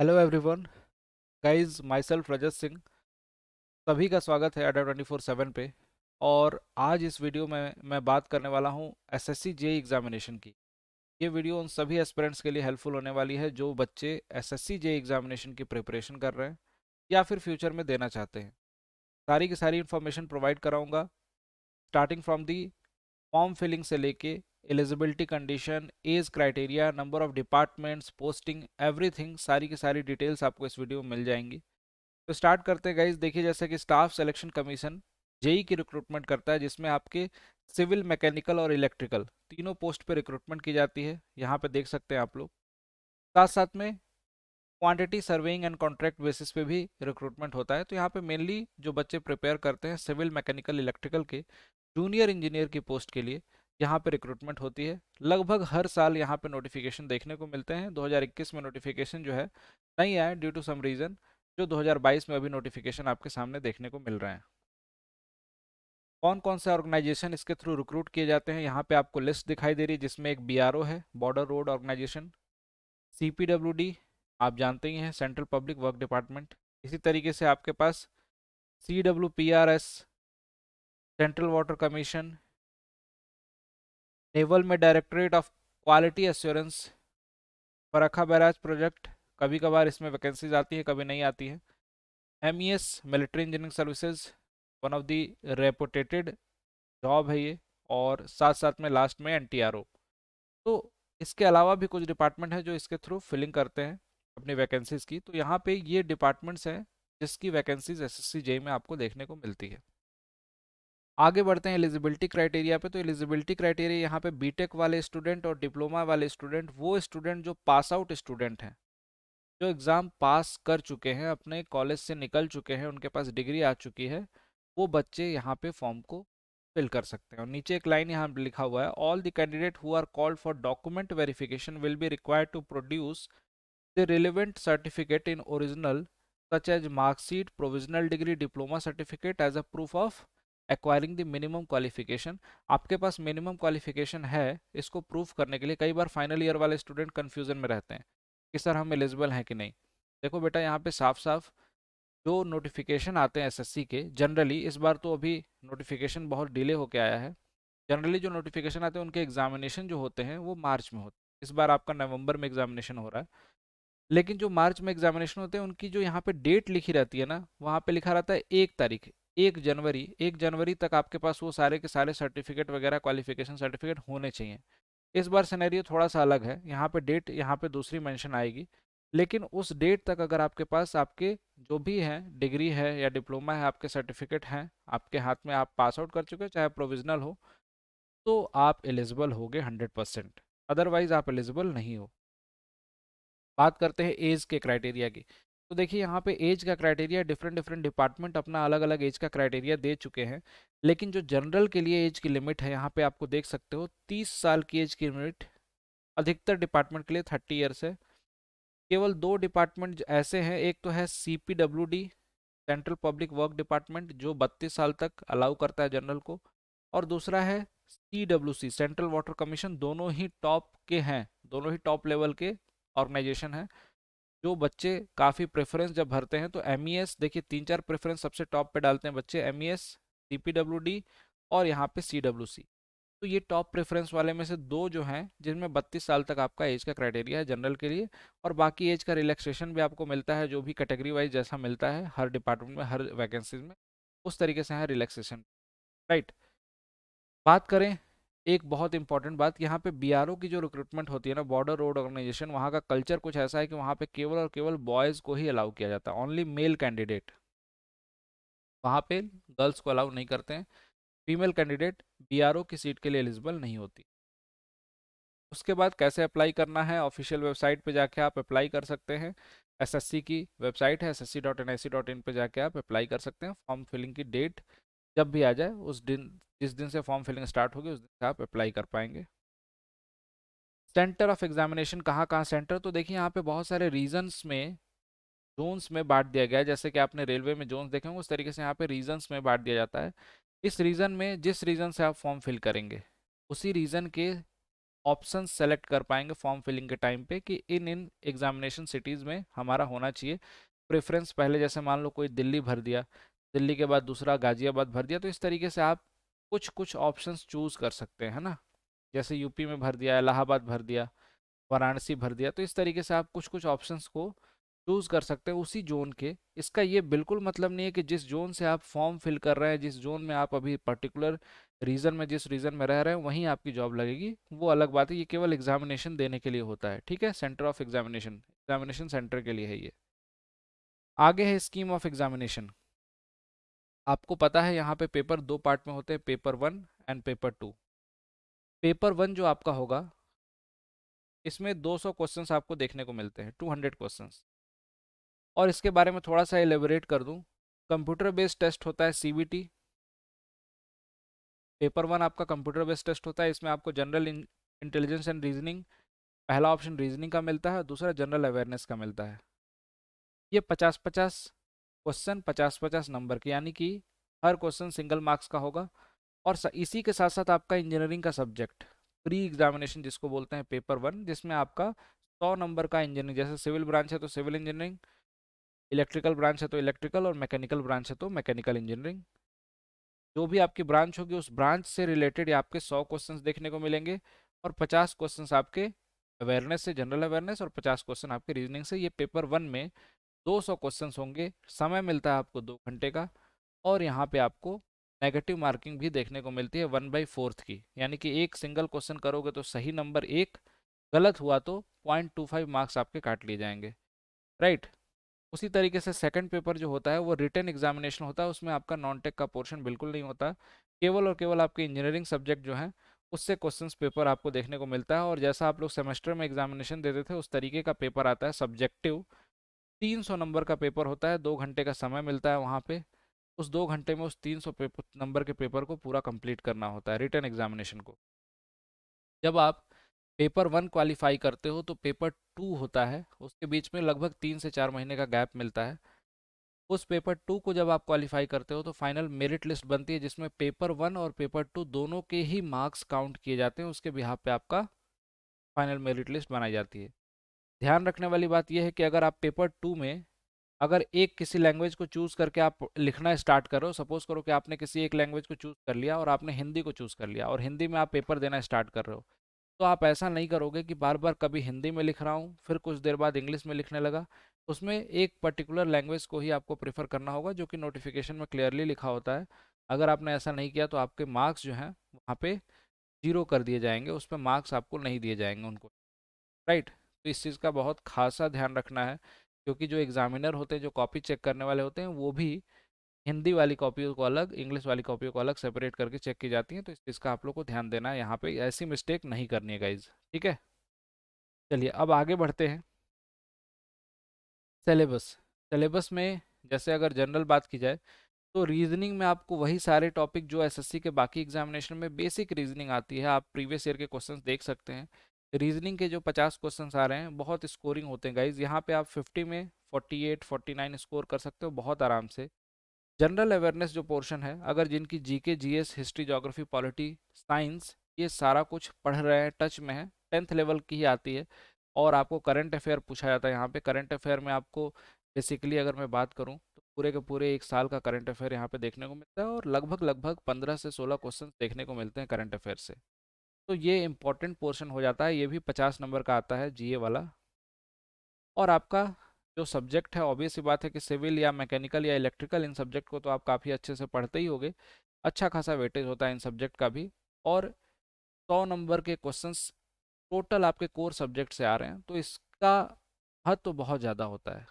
Hello everyone guys myself Rajat Singh सभी का स्वागत है अडा ट्वेंटी फोर सेवन पे और आज इस वीडियो में मैं बात करने वाला हूँ S S C J examination की ये वीडियो उन सभी एस्पिरेंट्स के लिए हेल्पफुल होने वाली है जो बच्चे S S C J examination की प्रिपरेशन कर रहे हैं या फिर फ्यूचर में देना चाहते हैं सारी की सारी इन्फॉर्मेशन प्रोवाइड कराऊँगा starting from the form filling से लेके eligibility condition age criteria number of departments posting everything सारी की सारी डिटेल्स आपको इस वीडियो में मिल जाएंगी तो स्टार्ट करते हैं गाइज देखिए जैसे कि स्टाफ सेलेक्शन कमीशन जेई की रिक्रूटमेंट करता है जिसमें आपके सिविल मैकेनिकल और इलेक्ट्रिकल तीनों पोस्ट पे रिक्रूटमेंट की जाती है यहाँ पे देख सकते हैं आप लोग साथ साथ में quantity surveying and contract basis पे भी रिक्रूटमेंट होता है तो यहाँ पे मेनली जो बच्चे प्रिपेयर करते हैं सिविल मैकेनिकल इलेक्ट्रिकल के जूनियर इंजीनियर की पोस्ट के लिए यहाँ पे रिक्रूटमेंट होती है लगभग हर साल यहाँ पे नोटिफिकेशन देखने को मिलते हैं 2021 में नोटिफिकेशन जो है नहीं आए ड्यू टू सम रीज़न जो 2022 में अभी नोटिफिकेशन आपके सामने देखने को मिल रहे हैं कौन कौन से ऑर्गेनाइजेशन इसके थ्रू रिक्रूट किए जाते हैं यहाँ पे आपको लिस्ट दिखाई दे रही है जिसमें एक बी है बॉर्डर रोड ऑर्गेनाइजेशन सी आप जानते ही हैं सेंट्रल पब्लिक वर्क डिपार्टमेंट इसी तरीके से आपके पास C central water commission naval में directorate of quality assurance Farakka barrage project कभी कभार इसमें वैकेंसीज आती है कभी नहीं आती है M E S military engineering services one of the reputed job है ये और साथ साथ में लास्ट में एन टी आर ओ तो इसके अलावा भी कुछ डिपार्टमेंट हैं जो इसके थ्रू फिलिंग करते हैं अपनी वैकेंसीज़ की तो यहाँ पे ये डिपार्टमेंट्स हैं जिसकी vacancies S S C J में आपको देखने को मिलती है आगे बढ़ते हैं एलिजिबिलिटी क्राइटेरिया पे तो एलिजिबिलिटी क्राइटेरिया यहाँ पे बीटेक वाले स्टूडेंट और डिप्लोमा वाले स्टूडेंट वो स्टूडेंट जो पास आउट स्टूडेंट हैं जो एग्ज़ाम पास कर चुके हैं अपने कॉलेज से निकल चुके हैं उनके पास डिग्री आ चुकी है वो बच्चे यहाँ पे फॉर्म को फिल कर सकते हैं और नीचे एक लाइन यहाँ लिखा हुआ है all the candidate who are called for document verification will be required to produce the relevant certificate in original such as marksheet provisional degree diploma certificate as a proof of acquiring the minimum qualification आपके पास minimum qualification है इसको proof करने के लिए कई बार final year वाले स्टूडेंट कन्फ्यूजन में रहते हैं कि सर हम एलिजिबल हैं कि नहीं देखो बेटा यहाँ पे साफ साफ जो नोटिफिकेशन आते हैं एसएससी के जनरली इस बार तो अभी नोटिफिकेशन बहुत डिले होके आया है जनरली जो नोटिफिकेशन आते हैं उनके एग्जामिनेशन जो होते हैं वो मार्च में होते हैं इस बार आपका नवंबर में एग्जामिनेशन हो रहा है लेकिन जो मार्च में एग्जामिनेशन होते हैं उनकी जो यहाँ पे डेट लिखी रहती है ना वहाँ पे लिखा रहता है एक तारीख एक जनवरी एक जनवरी तक आपके पास वो सारे के सारे सर्टिफिकेट वगैरह क्वालिफिकेशन सर्टिफिकेट होने चाहिए इस बार सिनेरियो थोड़ा सा अलग है यहाँ पे डेट यहाँ पे दूसरी मेंशन आएगी लेकिन उस डेट तक अगर आपके पास आपके जो भी हैं डिग्री है या डिप्लोमा है आपके सर्टिफिकेट हैं आपके हाथ में आप पास आउट कर चुके चाहे प्रोविजनल हो तो आप एलिजिबल हो गए अदरवाइज आप एलिजिबल नहीं हो बात करते हैं एज के क्राइटेरिया की तो देखिए यहाँ पे एज का क्राइटेरिया डिफरेंट डिफरेंट डिपार्टमेंट अपना अलग अलग एज का क्राइटेरिया दे चुके हैं लेकिन जो जनरल के लिए एज की लिमिट है यहाँ पे आपको देख सकते हो तीस साल की एज की लिमिट अधिकतर डिपार्टमेंट के लिए थर्टी ईयर्स है केवल दो डिपार्टमेंट ऐसे हैं एक तो है C central public work department जो बत्तीस साल तक अलाउ करता है जनरल को और दूसरा है सी सेंट्रल वाटर कमीशन दोनों ही टॉप के हैं दोनों ही टॉप लेवल के ऑर्गेनाइजेशन हैं जो बच्चे काफ़ी प्रेफरेंस जब भरते हैं तो एम e देखिए तीन चार प्रेफरेंस सबसे टॉप पे डालते हैं बच्चे एम ई डी और यहाँ पे सी तो ये टॉप प्रेफरेंस वाले में से दो जो हैं जिनमें बत्तीस साल तक आपका एज का क्राइटेरिया है जनरल के लिए और बाकी एज का रिलैक्सेशन भी आपको मिलता है जो भी कैटेगरी वाइज जैसा मिलता है हर डिपार्टमेंट में हर वैकेंसीज में उस तरीके से है रिलैक्सेशन राइट बात करें एक बहुत इंपॉर्टेंट बात यहाँ पे बीआरओ की जो रिक्रूटमेंट होती है ना बॉर्डर रोड ऑर्गेनाइजेशन वहाँ का कल्चर कुछ ऐसा है कि वहाँ पे केवल और केवल बॉयज़ को ही अलाउ किया जाता है ओनली मेल कैंडिडेट वहाँ पे गर्ल्स को अलाउ नहीं करते हैं फीमेल कैंडिडेट बीआरओ की सीट के लिए एलिजिबल नहीं होती उसके बाद कैसे अप्लाई करना है ऑफिशियल वेबसाइट पर जाके आप अप्लाई कर सकते हैं एस की वेबसाइट है S S C dot N I C dot in पर जाके आप अप्लाई कर सकते हैं फॉर्म फिलिंग की डेट जब भी आ जाए उस दिन जिस दिन से फॉर्म फिलिंग स्टार्ट होगी उस दिन से आप अप्लाई कर पाएंगे सेंटर ऑफ एग्जामिनेशन कहाँ कहाँ सेंटर तो देखिए यहाँ पे बहुत सारे रीजन्स में जोन्स में बांट दिया गया है जैसे कि आपने रेलवे में जोन्स देखे होंगे उस तरीके से यहाँ पे रीजन्स में बांट दिया जाता है इस रीजन में जिस रीजन से आप फॉर्म फिल करेंगे उसी रीजन के ऑप्शन सेलेक्ट कर पाएंगे फॉर्म फिलिंग के टाइम पे कि इन इन एग्जामिनेशन सिटीज़ में हमारा होना चाहिए प्रेफरेंस पहले जैसे मान लो कोई दिल्ली भर दिया दिल्ली के बाद दूसरा गाजियाबाद भर दिया तो इस तरीके से आप कुछ कुछ ऑप्शंस चूज़ कर सकते हैं ना जैसे यूपी में भर दिया इलाहाबाद भर दिया वाराणसी भर दिया तो इस तरीके से आप कुछ कुछ ऑप्शंस को चूज़ कर सकते हैं उसी जोन के इसका ये बिल्कुल मतलब नहीं है कि जिस जोन से आप फॉर्म फिल कर रहे हैं जिस जोन में आप अभी पर्टिकुलर रीज़न में जिस रीज़न में रह रहे हैं वहीं आपकी जॉब लगेगी वो अलग बात है ये केवल एग्जामिनेशन देने के लिए होता है ठीक है centre of examination examination centre के लिए है ये आगे है स्कीम ऑफ एग्जामिनेशन आपको पता है यहाँ पे पेपर दो पार्ट में होते हैं paper one and paper two paper one जो आपका होगा इसमें 200 क्वेश्चन आपको देखने को मिलते हैं 200 क्वेश्चन और इसके बारे में थोड़ा सा एलेबोरेट कर दूँ कंप्यूटर बेस्ड टेस्ट होता है सी पेपर वन आपका कंप्यूटर बेस्ड टेस्ट होता है इसमें आपको जनरल इंटेलिजेंस एंड रीजनिंग पहला ऑप्शन रीजनिंग का मिलता है दूसरा जनरल अवेयरनेस का मिलता है ये पचास पचास क्वेश्चन पचास पचास नंबर के यानी कि हर क्वेश्चन सिंगल मार्क्स का होगा और इसी के साथ साथ आपका इंजीनियरिंग का सब्जेक्ट प्री एग्जामिनेशन जिसको बोलते हैं पेपर वन जिसमें आपका सौ नंबर का इंजीनियरिंग जैसे सिविल ब्रांच है तो सिविल इंजीनियरिंग इलेक्ट्रिकल ब्रांच है तो इलेक्ट्रिकल और मैकेनिकल ब्रांच है तो मैकेनिकल इंजीनियरिंग जो भी आपकी ब्रांच होगी उस ब्रांच से रिलेटेड आपके सौ क्वेश्चन देखने को मिलेंगे और पचास क्वेश्चन आपके अवेयरनेस से जनरल अवेयरनेस और पचास क्वेश्चन आपके रीजनिंग से ये पेपर वन में 200 क्वेश्चंस होंगे समय मिलता है आपको दो घंटे का और यहाँ पे आपको नेगेटिव मार्किंग भी देखने को मिलती है वन बाई फोर्थ की यानी कि एक सिंगल क्वेश्चन करोगे तो सही नंबर एक गलत हुआ तो पॉइंट टू फाइव मार्क्स आपके काट लिए जाएंगे राइट right. उसी तरीके से सेकंड पेपर जो होता है वो रिटर्न एग्जामिनेशन होता है उसमें आपका नॉन टेक का पोर्शन बिल्कुल नहीं होता केवल और केवल आपके इंजीनियरिंग सब्जेक्ट जो है उससे क्वेश्चंस पेपर आपको देखने को मिलता है और जैसा आप लोग सेमेस्टर में एग्जामिनेशन देते थे उस तरीके का पेपर आता है सब्जेक्टिव 300 नंबर का पेपर होता है दो घंटे का समय मिलता है वहाँ पे उस दो घंटे में उस 300 पेपर नंबर के पेपर को पूरा कंप्लीट करना होता है रिटर्न एग्जामिनेशन को जब आप पेपर वन क्वालिफाई करते हो तो पेपर टू होता है उसके बीच में लगभग तीन से चार महीने का गैप मिलता है उस पेपर टू को जब आप क्वालिफाई करते हो तो फाइनल मेरिट लिस्ट बनती है जिसमें पेपर वन और पेपर टू दोनों के ही मार्क्स काउंट किए जाते हैं उसके बिहार पे आपका फाइनल मेरिट लिस्ट बनाई जाती है ध्यान रखने वाली बात यह है कि अगर आप पेपर टू में अगर एक किसी लैंग्वेज को चूज़ करके आप लिखना स्टार्ट करो सपोज करो कि आपने किसी एक लैंग्वेज को चूज़ कर लिया और आपने हिंदी को चूज़ कर लिया और हिंदी में आप पेपर देना स्टार्ट कर रहे हो तो आप ऐसा नहीं करोगे कि बार बार कभी हिंदी में लिख रहा हूँ फिर कुछ देर बाद इंग्लिश में लिखने लगा उसमें एक पर्टिकुलर लैंग्वेज को ही आपको प्रेफर करना होगा जो कि नोटिफिकेशन में क्लियरली लिखा होता है अगर आपने ऐसा नहीं किया तो आपके मार्क्स जो हैं वहाँ पर जीरो कर दिए जाएंगे उस पर मार्क्स आपको नहीं दिए जाएंगे उनको राइट तो इस चीज़ का बहुत खासा ध्यान रखना है क्योंकि जो एग्जामिनर होते हैं जो कॉपी चेक करने वाले होते हैं वो भी हिंदी वाली कॉपियों को अलग इंग्लिश वाली कॉपियों को अलग सेपरेट करके चेक की जाती हैं तो इस चीज़ का आप लोग को ध्यान देना है यहाँ पर ऐसी मिस्टेक नहीं करनी है गाइज ठीक है चलिए अब आगे बढ़ते हैं सिलेबस सिलेबस में जैसे अगर जनरल बात की जाए तो रीजनिंग में आपको वही सारे टॉपिक जो एसएससी के बाकी एग्जामिनेशन में बेसिक रीजनिंग आती है आप प्रीवियस ईयर के क्वेश्चन देख सकते हैं रीजनिंग के जो 50 क्वेश्चन आ रहे हैं बहुत स्कोरिंग होते हैं गाइज यहाँ पे आप 50 में 48, 49 स्कोर कर सकते हो बहुत आराम से जनरल अवेयरनेस जो पोर्शन है अगर जिनकी GK, GS, history geography polity science ये सारा कुछ पढ़ रहे हैं टच में है टेंथ लेवल की ही आती है और आपको करंट अफेयर पूछा जाता है यहाँ पे करंट अफेयर में आपको बेसिकली अगर मैं बात करूँ तो पूरे के पूरे एक साल का करंट अफेयर यहाँ पे देखने को मिलता है और लगभग लगभग पंद्रह से सोलह क्वेश्चन देखने को मिलते हैं करंट अफेयर से तो ये इम्पोर्टेंट पोर्शन हो जाता है ये भी पचास नंबर का आता है जीए वाला और आपका जो सब्जेक्ट है ऑब्वियस ही बात है कि सिविल या मैकेनिकल या इलेक्ट्रिकल इन सब्जेक्ट को तो आप काफ़ी अच्छे से पढ़ते ही होगे अच्छा खासा वेटेज होता है इन सब्जेक्ट का भी और सौ नंबर के क्वेश्चन टोटल आपके कोर सब्जेक्ट से आ रहे हैं तो इसका हद तो बहुत ज़्यादा होता है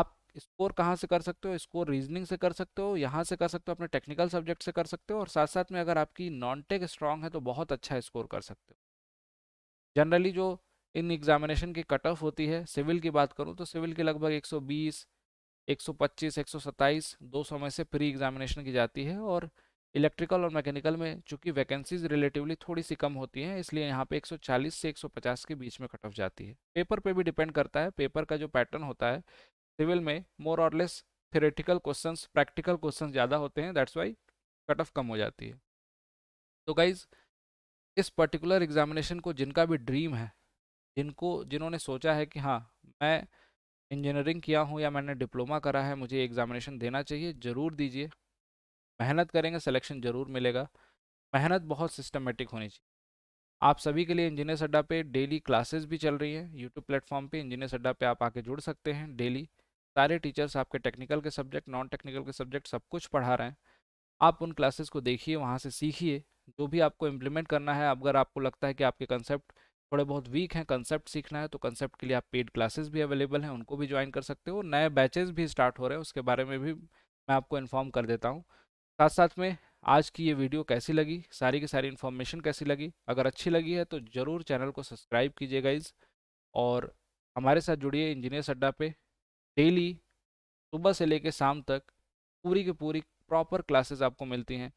आप स्कोर कहाँ से कर सकते हो स्कोर रीजनिंग से कर सकते हो यहाँ से कर सकते हो अपने टेक्निकल सब्जेक्ट से कर सकते हो और साथ साथ में अगर आपकी नॉन टेक स्ट्रांग है तो बहुत अच्छा स्कोर कर सकते हो जनरली जो इन एग्जामिनेशन की कट ऑफ होती है सिविल की बात करूँ तो सिविल की लगभग 120, 125, 127, सौ में से प्री एग्जामिनेशन की जाती है और इलेक्ट्रिकल और मैकेनिकल में चूँकि वैकेंसीज रिलेटिवली थोड़ी सी कम होती हैं इसलिए यहाँ पे 140 से 150 के बीच में कट ऑफ जाती है पेपर पे भी डिपेंड करता है पेपर का जो पैटर्न होता है सिविल में मोर और less theoretical question practical question ज़्यादा होते हैं दैट्स वाई कट ऑफ कम हो जाती है तो गाइज इस पर्टिकुलर एग्जामिनेशन को जिनका भी ड्रीम है जिनको जिन्होंने सोचा है कि हाँ मैं इंजीनियरिंग किया हूँ या मैंने डिप्लोमा करा है मुझे एग्ज़ामिनेशन देना चाहिए ज़रूर दीजिए मेहनत करेंगे सिलेक्शन ज़रूर मिलेगा मेहनत बहुत सिस्टमेटिक होनी चाहिए आप सभी के लिए इंजीनियर अड्डा पे डेली क्लासेस भी चल रही हैं यूट्यूब प्लेटफॉर्म पे इंजीनियर अड्डा पे आप आके जुड़ सकते हैं डेली सारे टीचर्स आपके टेक्निकल के सब्जेक्ट नॉन टेक्निकल के सब्जेक्ट सब कुछ पढ़ा रहे हैं आप उन क्लासेस को देखिए वहाँ से सीखिए जो भी आपको इम्प्लीमेंट करना है अगर आपको लगता है कि आपके कंसेप्ट थोड़े बहुत वीक हैं कंसेप्ट सीखना है तो कंसेप्ट के लिए आप पेड क्लासेस भी अवेलेबल हैं उनको भी ज्वाइन कर सकते हो नए बैचेज भी स्टार्ट हो रहे हैं उसके बारे में भी मैं आपको इन्फॉर्म कर देता हूँ साथ साथ में आज की ये वीडियो कैसी लगी सारी की सारी इन्फॉर्मेशन कैसी लगी अगर अच्छी लगी है तो ज़रूर चैनल को सब्सक्राइब कीजिएगा इस और हमारे साथ जुड़िए इंजीनियर अड्डा पे डेली सुबह से लेकर शाम तक पूरी की पूरी प्रॉपर क्लासेस आपको मिलती हैं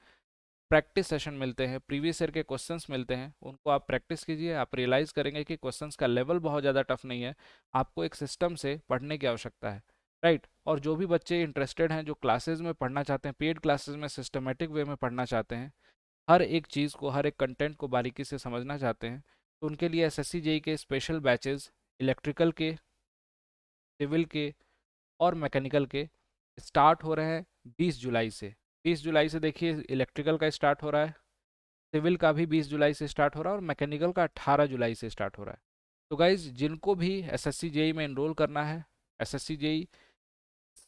प्रैक्टिस सेशन मिलते हैं प्रीवियस ईयर के क्वेश्चंस मिलते हैं उनको आप प्रैक्टिस कीजिए आप रियलाइज़ करेंगे कि क्वेश्चंस का लेवल बहुत ज़्यादा टफ नहीं है आपको एक सिस्टम से पढ़ने की आवश्यकता है राइट right. और जो भी बच्चे इंटरेस्टेड हैं जो क्लासेज में पढ़ना चाहते हैं पेड क्लासेज में सिस्टमेटिक वे में पढ़ना चाहते हैं हर एक चीज़ को हर एक कंटेंट को बारीकी से समझना चाहते हैं तो उनके लिए एस एस के स्पेशल बैचेज़ इलेक्ट्रिकल के सिविल के और मैकेनिकल के स्टार्ट हो रहे हैं बीस जुलाई से बीस जुलाई से देखिए इलेक्ट्रिकल का स्टार्ट हो रहा है सिविल का भी बीस जुलाई से स्टार्ट हो रहा है और मैकेनिकल का अट्ठारह जुलाई से स्टार्ट हो रहा है तो गाइज जिनको भी एस एस में इनरोल करना है एस एस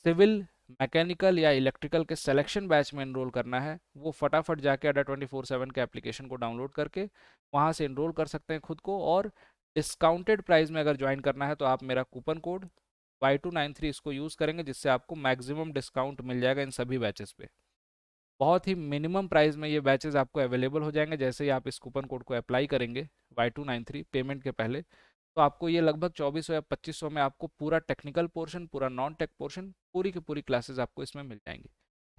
सिविल मैकेनिकल या इलेक्ट्रिकल के सिलेक्शन बैच में इनरोल करना है वो फटाफट जाके अडा ट्वेंटी फोर सेवन के एप्लीकेशन को डाउनलोड करके वहाँ से इनरोल कर सकते हैं खुद को और डिस्काउंटेड प्राइस में अगर ज्वाइन करना है तो आप मेरा coupon code Y two nine three इसको यूज़ करेंगे जिससे आपको मैक्सिमम डिस्काउंट मिल जाएगा इन सभी बैचेस पे बहुत ही मिनिमम प्राइस में ये बैचेस आपको अवेलेबल हो जाएंगे जैसे ही आप इस कूपन कोड को अप्लाई करेंगे Y two nine three payment के पहले तो आपको ये लगभग चौबीस या पच्चीस में आपको पूरा टेक्निकल पोर्शन पूरा नॉन टेक पोर्शन पूरी की पूरी क्लासेज आपको इसमें मिल जाएंगी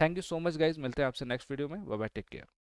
thank you so much guys मिलते हैं आपसे नेक्स्ट वीडियो में बाय टेक केयर